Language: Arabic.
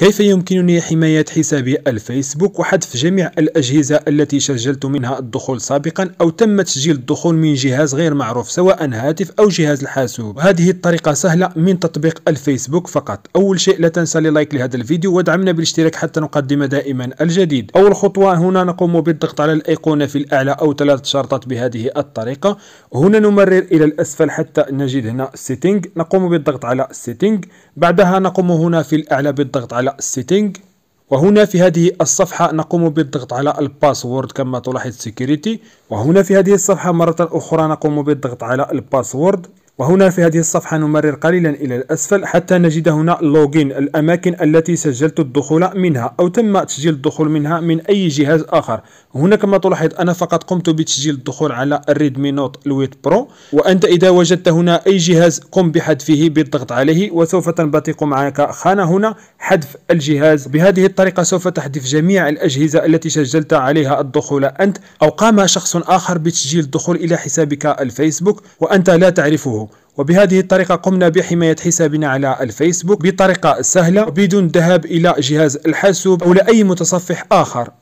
كيف يمكنني حماية حسابي الفيسبوك وحذف جميع الأجهزة التي سجلت منها الدخول سابقا أو تم تسجيل الدخول من جهاز غير معروف سواء هاتف أو جهاز الحاسوب هذه الطريقة سهلة من تطبيق الفيسبوك فقط أول شيء لا تنسى لايك لهذا الفيديو ودعمنا بالاشتراك حتى نقدم دائما الجديد أول خطوة هنا نقوم بالضغط على الأيقونة في الأعلى أو ثلاث شرطات بهذه الطريقة هنا نمرر إلى الأسفل حتى نجد هنا سيتنج نقوم بالضغط على سيتنج بعدها نقوم هنا في الأعلى بالضغط على على وهنا في هذه الصفحة نقوم بالضغط على الباسورد كما تلاحظ سيكوريتي وهنا في هذه الصفحة مرة أخرى نقوم بالضغط على الباسورد وهنا في هذه الصفحة نمرر قليلا إلى الأسفل حتى نجد هنا لوجين الأماكن التي سجلت الدخول منها أو تم تسجيل الدخول منها من أي جهاز آخر هنا كما تلاحظ أنا فقط قمت بتسجيل الدخول على الريدمي نوت الويت برو وأنت إذا وجدت هنا أي جهاز قم بحذفه بالضغط عليه وسوف تنبثق معك خانة هنا حذف الجهاز بهذه الطريقة سوف تحذف جميع الأجهزة التي سجلت عليها الدخول أنت أو قام شخص آخر بتسجيل الدخول إلى حسابك الفيسبوك وأنت لا تعرفه وبهذه الطريقة قمنا بحماية حسابنا على الفيسبوك بطريقة سهلة بدون الذهاب إلى جهاز الحاسوب أو لأي متصفح آخر